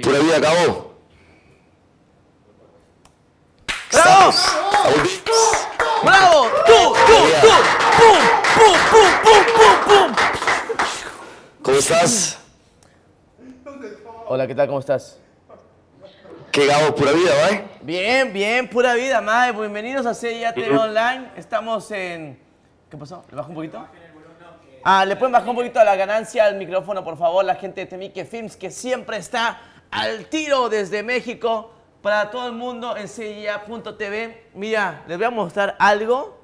Pura vida, cabo. ¡Bravo! ¡Bravo! ¡Pum, pum, pum! ¡Pum, tú, tú! ¡Pum, pum, pum! pum pum pum cómo estás? Hola, ¿qué tal? ¿Cómo estás? ¿Qué Gabo? ¿Pura vida, ¿eh? Bien, bien, pura vida, mae. Bienvenidos a CIA Online. Estamos en... ¿Qué pasó? ¿Le bajo un poquito? Ah, le pueden bajar un poquito a la ganancia al micrófono, por favor, la gente de Temique Films, que siempre está al tiro desde México para todo el mundo en CIA.tv. Mira, les voy a mostrar algo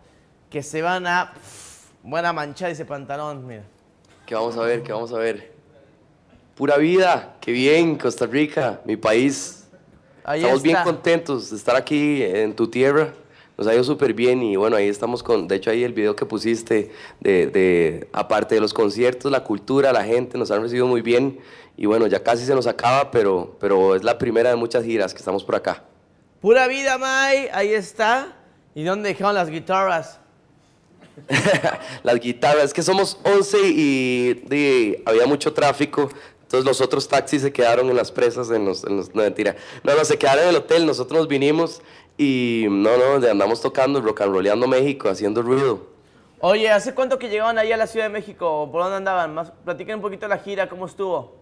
que se van a, buena manchar ese pantalón, mira. Que vamos a ver, ¿Qué vamos a ver. Pura vida, qué bien, Costa Rica, mi país. Estamos bien contentos de estar aquí en tu tierra nos ha ido súper bien y bueno, ahí estamos con, de hecho ahí el video que pusiste, de, de, aparte de los conciertos, la cultura, la gente, nos han recibido muy bien y bueno, ya casi se nos acaba, pero, pero es la primera de muchas giras que estamos por acá. Pura vida, May! ahí está. ¿Y dónde dejaron las guitarras? las guitarras, es que somos 11 y, había mucho tráfico, entonces los otros taxis se quedaron en las presas, en los, en no mentira. No, no, se quedaron en el hotel, nosotros nos vinimos y no, no, andamos tocando, rock and México, haciendo ruido. Oye, ¿hace cuánto que llegaban ahí a la Ciudad de México? ¿Por dónde andaban? Más, platiquen un poquito la gira, ¿cómo estuvo?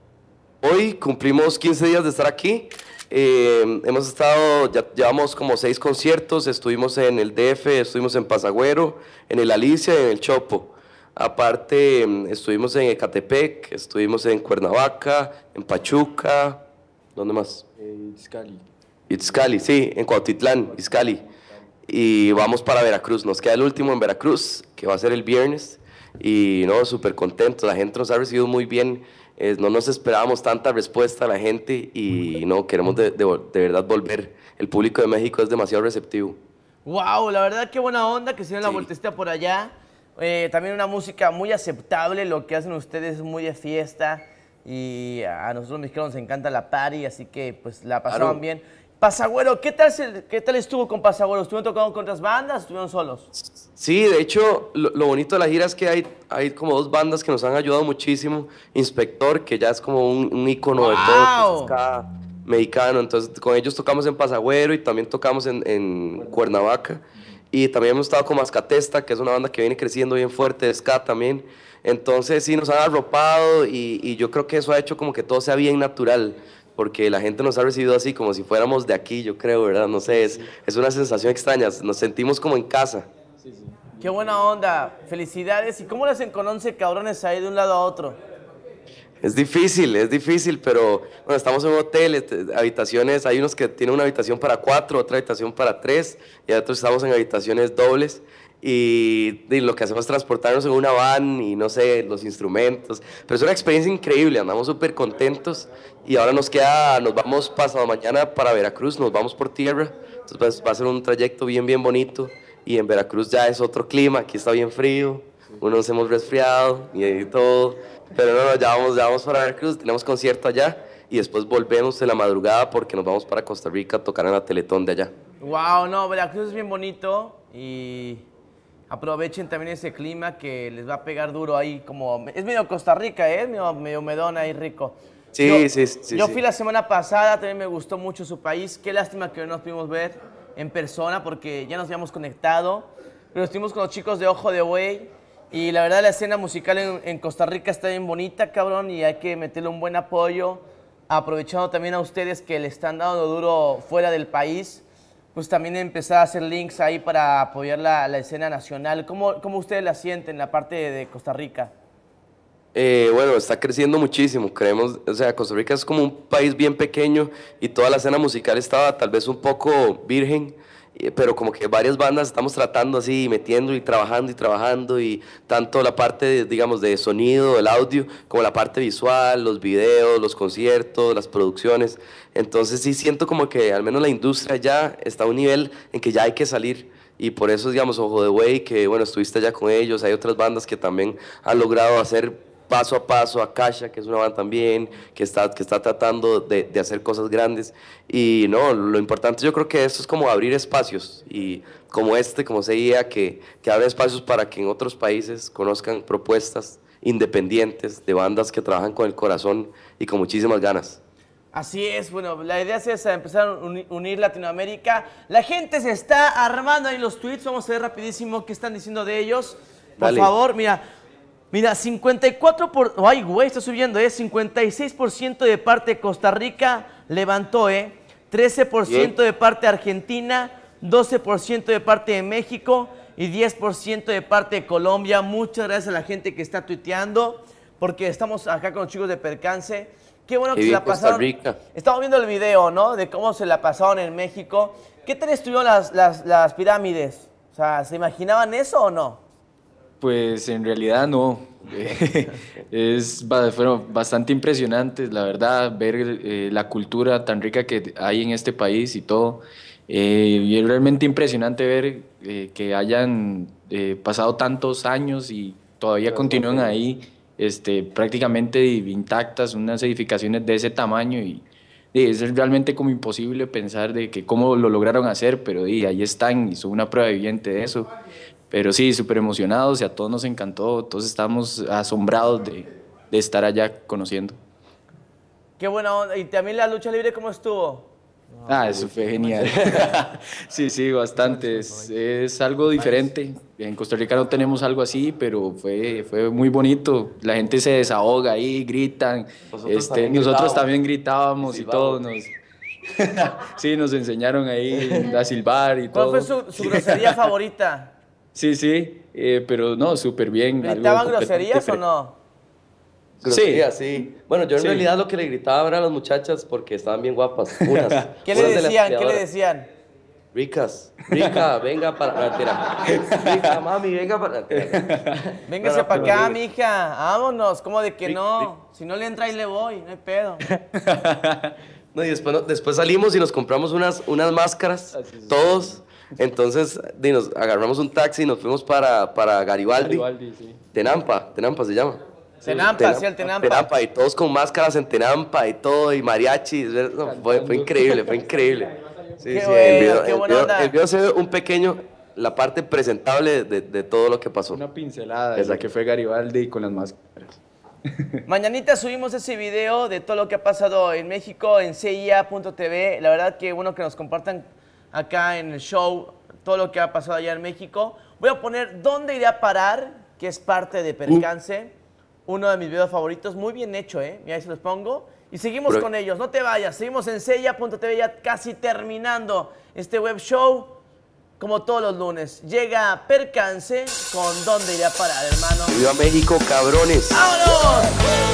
Hoy cumplimos 15 días de estar aquí. Eh, hemos estado, ya llevamos como seis conciertos, estuvimos en el DF, estuvimos en Pasagüero, en el Alicia y en el Chopo. Aparte, estuvimos en Ecatepec, estuvimos en Cuernavaca, en Pachuca, ¿dónde más? En Izcali, sí, en Cuautitlán, Izcali, Y vamos para Veracruz, nos queda el último en Veracruz, que va a ser el viernes. Y no, súper contento. la gente nos ha recibido muy bien, no nos esperábamos tanta respuesta a la gente y no, queremos de, de, verdad volver. El público de México es demasiado receptivo. ¡Wow! La verdad, qué buena onda que se den la voltecita por allá. Eh, también una música muy aceptable, lo que hacen ustedes es muy de fiesta y a nosotros mexicanos nos encanta la party, así que pues la pasaron bien. Pasagüero, ¿qué tal, ¿qué tal estuvo con Pasagüero? ¿Estuvieron tocando con otras bandas o estuvieron solos? Sí, de hecho, lo, bonito de la gira es que hay, hay como dos bandas que nos han ayudado muchísimo. Inspector, que ya es como un, icono de todo cada mexicano. Entonces, con ellos tocamos en Pasagüero y también tocamos en, Cuernavaca. Y también hemos estado con Mascatesta, que es una banda que viene creciendo bien fuerte, de Ska también. Entonces, sí, nos han arropado y, y yo creo que eso ha hecho como que todo sea bien natural porque la gente nos ha recibido así, como si fuéramos de aquí, yo creo, ¿verdad? No sé, es, es una sensación extraña, nos sentimos como en casa. Sí, sí. Qué buena onda, felicidades. ¿Y cómo las enconoce cabrones ahí de un lado a otro? Es difícil, es difícil, pero bueno, estamos en un hotel, este, habitaciones, hay unos que tienen una habitación para cuatro, otra habitación para tres, y otros estamos en habitaciones dobles y, lo que hacemos es transportarnos en una van y no sé, los instrumentos. Pero es una experiencia increíble, andamos súper contentos y ahora nos queda, nos vamos pasado mañana para Veracruz, nos vamos por tierra, entonces pues, va a ser un trayecto bien, bien bonito y en Veracruz ya es otro clima, aquí está bien frío, unos hemos resfriado y, todo, pero no, no, ya vamos, ya vamos para Veracruz, tenemos concierto allá y después volvemos en la madrugada porque nos vamos para Costa Rica a tocar en la Teletón de allá. Wow, no, Veracruz es bien bonito y Aprovechen también ese clima que les va a pegar duro ahí como... Es medio Costa Rica, ¿eh? Medio, medona y rico. Sí, yo, sí, sí. Yo fui la semana pasada, también me gustó mucho su país. Qué lástima que no nos pudimos ver en persona porque ya nos habíamos conectado. Pero estuvimos con los chicos de Ojo de Buey y la verdad la escena musical en, en Costa Rica está bien bonita, cabrón, y hay que meterle un buen apoyo. Aprovechando también a ustedes que le están dando duro fuera del país pues también empezar a hacer links ahí para apoyar la, escena nacional. ¿Cómo, ¿Cómo, ustedes la sienten, la parte de Costa Rica? Eh, bueno, está creciendo muchísimo, creemos, o sea, Costa Rica es como un país bien pequeño y toda la escena musical estaba tal vez un poco virgen eh, pero como que varias bandas estamos tratando así, metiendo y trabajando y trabajando, y tanto la parte, digamos, de sonido, el audio, como la parte visual, los videos, los conciertos, las producciones. Entonces sí siento como que al menos la industria ya está a un nivel en que ya hay que salir. Y por eso, digamos, Ojo de Güey, que bueno, estuviste ya con ellos, hay otras bandas que también han logrado hacer paso a paso a Kasha, que es una banda también, que está, que está tratando de, hacer cosas grandes. Y no, lo importante yo creo que esto es como abrir espacios, y como este, como se que, que abre espacios para que en otros países conozcan propuestas independientes de bandas que trabajan con el corazón y con muchísimas ganas. Así es, bueno, la idea es empezar a unir Latinoamérica. La gente se está armando ahí los tweets, vamos a ver rapidísimo qué están diciendo de ellos. Por favor, mira, Mira, 54%, por, ay güey, está subiendo, ¿eh? 56% de parte de Costa Rica levantó, ¿eh? 13% de parte de Argentina, 12% de parte de México y 10% de parte de Colombia. Muchas gracias a la gente que está tuiteando, porque estamos acá con los chicos de Percance. Qué bueno que se la pasaron. Rica. Estamos viendo el video, ¿no? De cómo se la pasaron en México. ¿Qué tal estuvieron las, las, las pirámides? O sea, ¿se imaginaban eso o no? Pues en realidad no. es fueron bastante impresionantes, la verdad, ver eh, la cultura tan rica que hay en este país y todo. Eh, y es realmente impresionante ver eh, que hayan pasado tantos años y todavía continúan ahí este, prácticamente intactas unas edificaciones de ese tamaño y, es realmente como imposible pensar de que cómo lo lograron hacer, pero ahí están y son una prueba viviente de eso. Pero sí, súper emocionados y a todos nos encantó, todos estamos asombrados de, de estar allá conociendo. Qué buena onda. ¿Y también la lucha libre cómo estuvo? ah, eso fue genial. sí, sí, bastante. Es, algo diferente. En Costa Rica no tenemos algo así, pero fue, fue muy bonito. La gente se desahoga ahí, gritan. Nosotros, este, también, nosotros gritábamos. también gritábamos y, todos nos... sí, nos enseñaron ahí a silbar y todo. ¿Cuál fue su, su grosería favorita? Sí, sí, eh, pero no, súper bien. ¿Gritaban groserías o no? Groserías, sí. sí. Bueno, yo en realidad lo que le gritaba era a las muchachas porque estaban bien guapas. puras. ¿Qué le decían? ¿Qué le decían? Ricas, rica, venga para la tira. Rica, mami, venga para la tira. Véngase para acá, mija, vámonos. Como de que no, si no le entra y le voy, no hay pedo. no, y después, después salimos y nos compramos unas, unas máscaras, ah, todos entonces, agarramos un taxi y nos fuimos para, Garibaldi. Garibaldi sí. Tenampa, Tenampa se llama. Tenampa, sí, el Tenampa. Tenampa. y todos con máscaras en Tenampa y todo, y mariachi. fue, increíble, fue increíble. Sí, qué sí, el, video, qué el, se un pequeño, la parte presentable de, de todo lo que pasó. Una pincelada es la que fue Garibaldi con las máscaras. Mañanita subimos ese video de todo lo que ha pasado en México en CIA.tv. La verdad que bueno que nos compartan acá en el show, todo lo que ha pasado allá en México. Voy a poner dónde iré a parar, que es parte de Percance, uno de mis videos favoritos, muy bien hecho, ¿eh? Mira, ahí se los pongo. Y seguimos con ellos, no te vayas, seguimos en sella.tv ya casi terminando este web show. Como todos los lunes, llega Percance con dónde iré a parar, hermano. a México, cabrones. ¡Vámonos!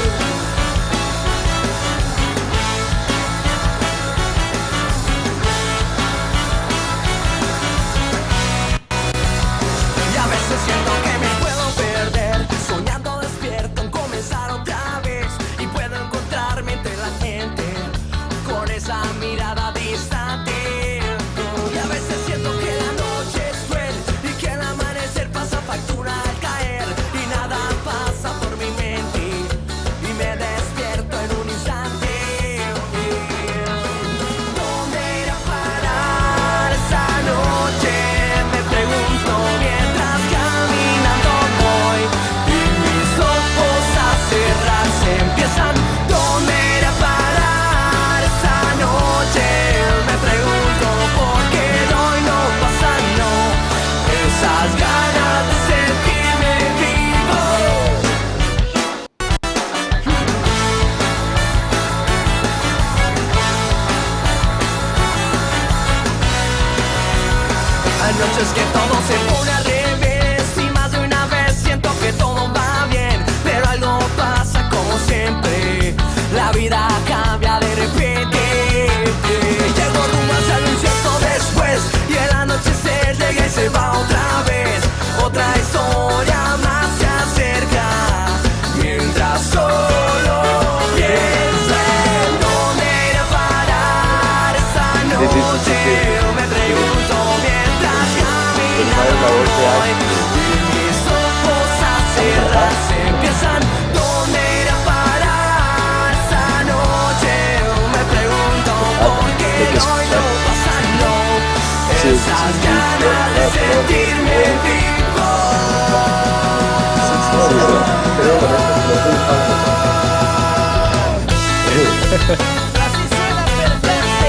La sisuela percance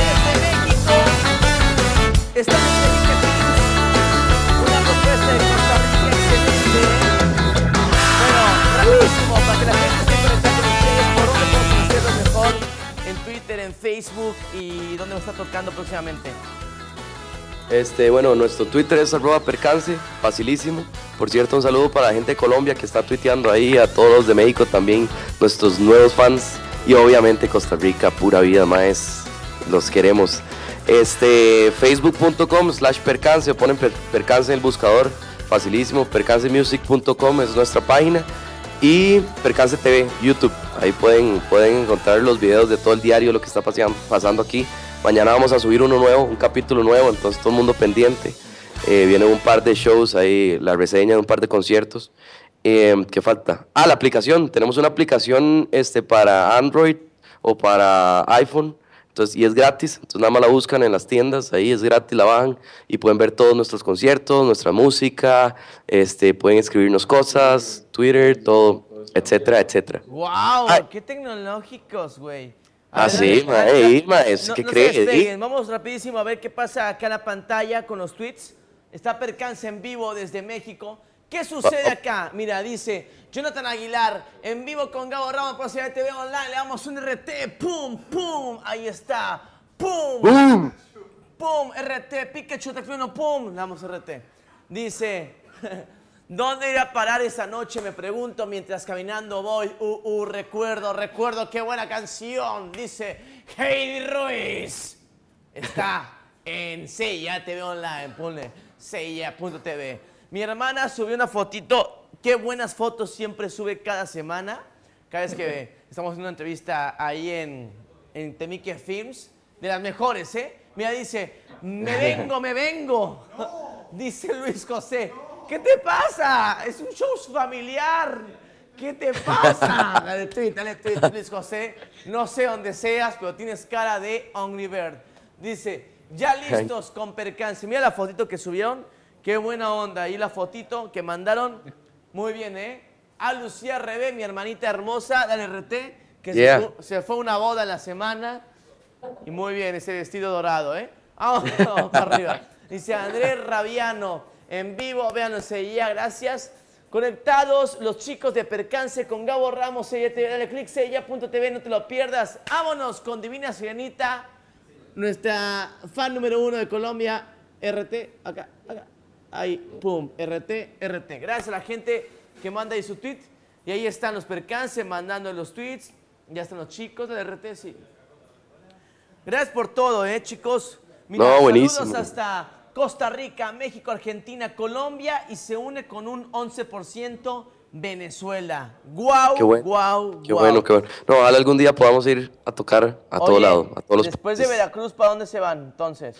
desde México estamos en México una propuesta de Monterrey que quiere decir bueno rapidísimo para que la gente siempre esté conectada por donde podemos hacerlo mejor en Twitter, en Facebook y dónde nos está tocando próximamente. Este bueno nuestro Twitter es al Percance facilísimo por cierto un saludo para la gente de Colombia que está tuiteando ahí a todos de México también nuestros nuevos fans. Y obviamente Costa Rica, pura vida, más los queremos. Este, facebook.com slash percance, ponen percance en el buscador, facilísimo, percancemusic.com es nuestra página y Percance TV, YouTube, ahí pueden, pueden encontrar los videos de todo el diario, lo que está pasando aquí. Mañana vamos a subir uno nuevo, un capítulo nuevo, entonces todo el mundo pendiente. Eh, vienen un par de shows ahí, la reseña de un par de conciertos. Eh, ¿Qué falta? Ah, la aplicación. Tenemos una aplicación este, para Android o para iPhone. Entonces, y es gratis, entonces nada más la buscan en las tiendas, ahí es gratis, la bajan y pueden ver todos nuestros conciertos, nuestra música, este, pueden escribirnos cosas, Twitter, todo, etcétera, etcétera. ¡Wow! ¡Qué tecnológicos, güey! Ah, sí, es que Vamos rapidísimo a ver qué pasa acá en la pantalla con los tweets. Está Percance en vivo desde México. ¿Qué sucede ah, acá? Mira, dice Jonathan Aguilar, en vivo con Gabo Ramos, por TV Online, le damos un RT, pum, pum, ahí está, pum, pum, pum RT, Pikachu, pum, le damos RT. Dice, ¿dónde irá a parar esa noche? Me pregunto mientras caminando voy, uh, uh, recuerdo, recuerdo, qué buena canción, dice Heidi Ruiz. Está en Sella TV Online, ponle, sella.tv. Mi hermana subió una fotito. Qué buenas fotos siempre sube cada semana. Cada vez que estamos haciendo una entrevista ahí en, en Temique Films. De las mejores, ¿eh? Mira, dice, me vengo, me vengo. Dice Luis José, ¿qué te pasa? Es un show familiar. ¿Qué te pasa? Dale tweet, dale tweet, Luis José. No sé dónde seas, pero tienes cara de Only Bird. Dice, ya listos con percance. Mira la fotito que subieron Qué buena onda. Y la fotito que mandaron. Muy bien, ¿eh? A Lucía Rebé, mi hermanita hermosa Dale RT, que se, fue una boda la semana. Y muy bien, ese vestido dorado, ¿eh? Vamos, para arriba. Dice Andrés Rabiano, en vivo, Véanlo, seguía, gracias. Conectados los chicos de Percance con Gabo Ramos, ella TV, dale click, sella.tv. no te lo pierdas. Vámonos con Divina Cianita nuestra fan número uno de Colombia, RT, acá, acá. Ahí, pum, RT, RT. Gracias a la gente que manda ahí su tweet. Y ahí están los percances mandando los tweets. Ya están los chicos de RT, sí. Gracias por todo, eh, chicos. no, buenísimo. saludos hasta Costa Rica, México, Argentina, Colombia y se une con un 11% Venezuela. ¡Guau! ¡Qué bueno! Guau, ¡Qué bueno! ¡Qué bueno! No, algún día podamos ir a tocar a todo lado, a todos los Después de pues Veracruz, ¿para dónde se van entonces?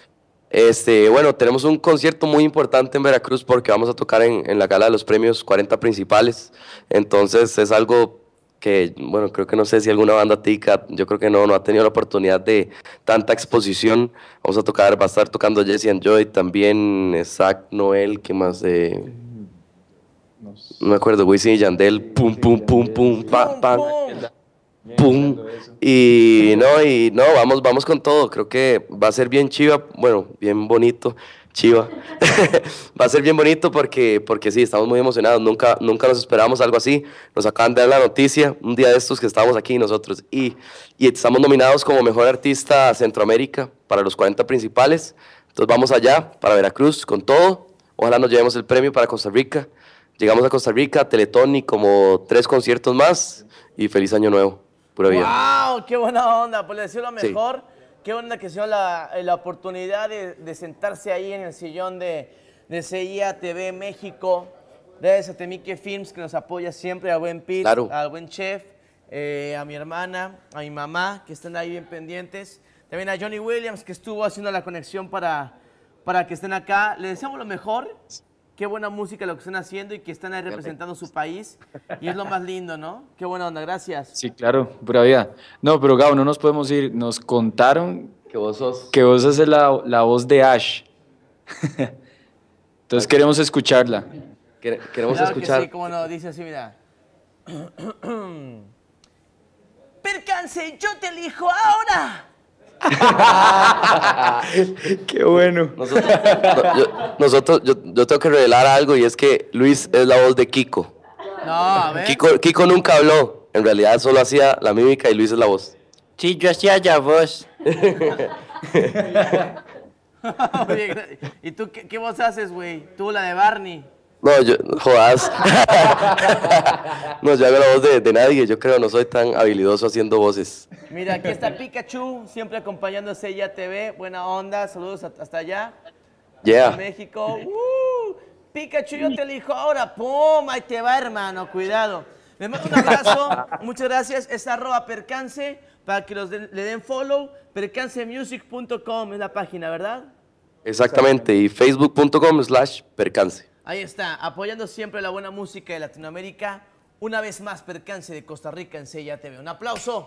Este, bueno, tenemos un concierto muy importante en Veracruz porque vamos a tocar en, la gala de los premios 40 principales. Entonces es algo que, bueno, creo que no sé si alguna banda tica, yo creo que no, no ha tenido la oportunidad de tanta exposición. Vamos a tocar, va a estar tocando Jesse and Joy, también Zach Noel, que más de... Eh, no, me acuerdo, Wisin y Yandel, pum, pum, pum, pum, pam, pam. ¡Pum! Y no, y no, vamos, vamos con todo. Creo que va a ser bien chiva, bueno, bien bonito, chiva. va a ser bien bonito porque, porque sí, estamos muy emocionados. Nunca, nunca nos esperamos algo así. Nos acaban de dar la noticia un día de estos que estamos aquí nosotros. Y, y estamos nominados como Mejor Artista Centroamérica para los 40 principales. Entonces vamos allá para Veracruz con todo. Ojalá nos llevemos el premio para Costa Rica. Llegamos a Costa Rica, Teletón y como tres conciertos más. Y feliz año nuevo. ¡Wow! ¡Qué buena onda! Pues le deseo lo mejor. Qué onda que se dio la, eh, la oportunidad de, sentarse ahí en el sillón de, de CIA TV México. Gracias a Temique Films que nos apoya siempre, a buen Pete, a buen chef, eh, a mi hermana, a mi mamá que están ahí bien pendientes. También a Johnny Williams que estuvo haciendo la conexión para, para que estén acá. Le deseamos lo mejor qué buena música lo que están haciendo y que están ahí representando su país. Y es lo más lindo, ¿no? Qué buena onda, gracias. Sí, claro, pura vida. No, pero Gabo, no nos podemos ir. Nos contaron que vos sos, que vos sos la, voz de Ash. Entonces queremos escucharla. queremos claro escuchar. Que como no, dice así, mira. Percance, yo te elijo ahora. Qué bueno. Nosotros, yo, tengo que revelar algo y es que Luis es la voz de Kiko. No, a ver. Kiko, nunca habló. En realidad solo hacía la mímica y Luis es la voz. Sí, yo hacía ya voz. ¿y tú qué, qué voz haces, güey? Tú la de Barney. No, yo, jodas. no, yo hago la voz de, nadie, yo creo, no soy tan habilidoso haciendo voces. Mira, aquí está Pikachu, siempre acompañándose ya ella TV, buena onda, saludos hasta allá. Ya. México. ¡Uh! Pikachu, yo te elijo ahora, pum, ahí te va, hermano, cuidado. Me mando un abrazo, muchas gracias, es arroba percance, para que los le den follow, percancemusic.com es la página, ¿verdad? Exactamente, y facebook.com slash percance. Ahí está, apoyando siempre la buena música de Latinoamérica. Una vez más, percance de Costa Rica en Sella TV. Un aplauso.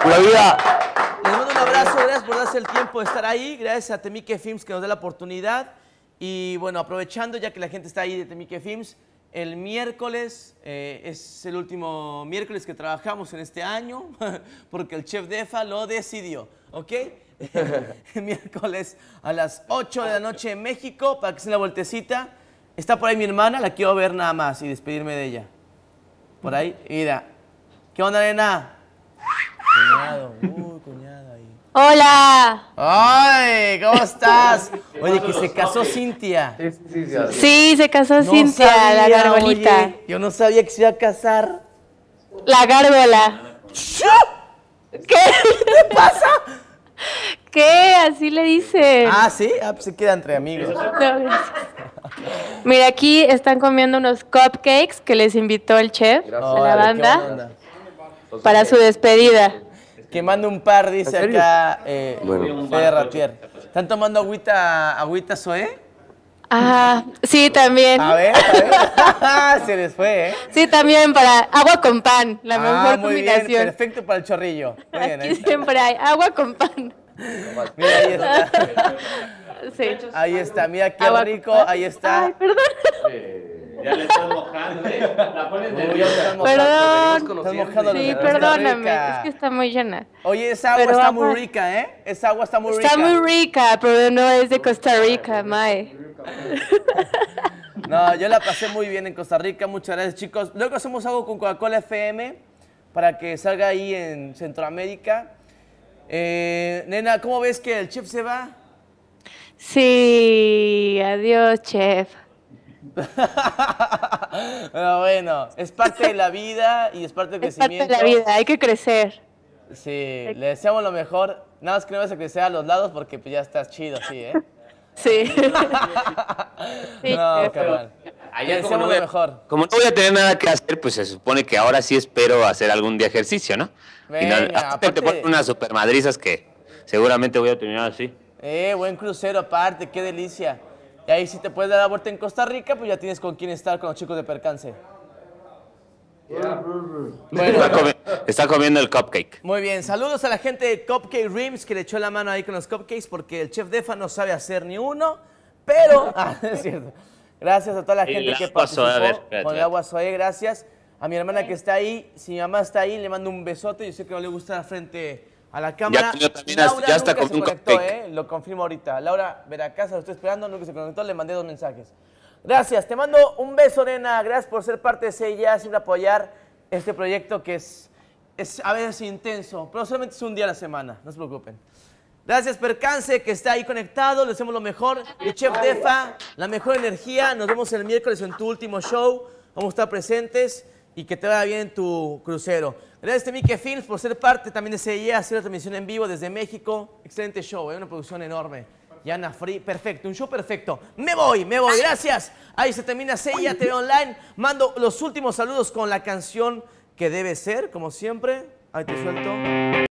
vida Les mando un abrazo, gracias por darse el tiempo de estar ahí. Gracias a Temique Films que nos da la oportunidad. Y bueno, aprovechando ya que la gente está ahí de Temique Films, el miércoles eh, es el último miércoles que trabajamos en este año, porque el chef de EFA lo decidió, ¿ok? miércoles a las 8 de la noche en México, para que se la vueltecita. Está por ahí mi hermana, la quiero ver nada más y despedirme de ella. Por ahí, mira. ¿Qué onda, nena? uy, ¡Hola! ¡Ay! ¿Cómo estás? Oye, que se casó Cintia. Sí, se casó Cintia, la garbolita yo no sabía que se iba a casar. La gárgola. ¿Qué? ¿Qué te pasa? qué? Así le dice. Ah, sí, ah, se pues queda entre amigos. Mira, aquí están comiendo unos cupcakes que les invitó el chef de la banda para su despedida. Que manda un par, dice acá eh, bueno. Ratier. ¿Están tomando agüita, agüita Zoé? Ah, sí, también. A ver, a ver. Se les fue, ¿eh? Sí, también para agua con pan, la ah, mejor muy combinación. Bien, perfecto para el chorrillo. Muy Aquí siempre hay agua con pan. Mira, ahí está. Sí. Ahí está, mira qué rico, ahí está. Ay, perdón. Eh, ya le estás mojando, ¿eh? La pones de... Perdón. Estás mojando sí, perdóname, es que está muy llena. Oye, esa agua está muy rica, ¿eh? Esa agua está muy rica. Está muy rica, pero no es de Costa Rica, Mae. No, yo la pasé muy bien en Costa Rica, muchas gracias chicos. Luego hacemos algo con Coca-Cola FM para que salga ahí en Centroamérica. Eh, nena, ¿cómo ves que el chef se va? Sí, adiós, chef. bueno, bueno, es parte de la vida y es parte del crecimiento. Es parte de la vida, hay que crecer. Sí, le deseamos lo mejor. Nada más que no vas a crecer a los lados porque pues, ya estás chido, sí, ¿eh? Sí. no, cabrón. Allá deseamos lo mejor. como no voy a tener nada que hacer, pues se supone que ahora sí espero hacer algún día ejercicio, ¿no? y aparte, te ponen unas supermadrizas que seguramente voy a terminar así. Eh, buen crucero aparte, qué delicia. Y ahí si te puedes dar la vuelta en Costa Rica, pues ya tienes con quién estar con los chicos de percance. está, comiendo el cupcake. Muy bien, saludos a la gente de Cupcake Rims que le echó la mano ahí con los cupcakes porque el chef Defa no sabe hacer ni uno, pero... ah, es cierto. Gracias a toda la gente que pasó con el agua suave, gracias. A mi hermana que está ahí, si mi mamá está ahí, le mando un besote. Yo sé que no le gusta la frente a la cámara. Ya, Laura ya está nunca se conectó, eh, lo confirmo ahorita. Laura Veracasa, lo estoy esperando, nunca se conectó, le mandé dos mensajes. Gracias, te mando un beso, nena. Gracias por ser parte de ella, siempre apoyar este proyecto que es, es a veces intenso, pero solamente es un día a la semana, no se preocupen. Gracias Percance que está ahí conectado, le hacemos lo mejor. el Chef Defa, la mejor energía. Nos vemos el miércoles en tu último show. Vamos a estar presentes y que te vaya bien tu crucero. Gracias a Mike Films por ser parte también de CIA, hacer la transmisión en vivo desde México. Excelente show, ¿eh? una producción enorme. Yana Free, perfecto, un show perfecto. Me voy, me voy, gracias. Ahí se termina CIA TV Online. Mando los últimos saludos con la canción que debe ser, como siempre. Ahí te suelto.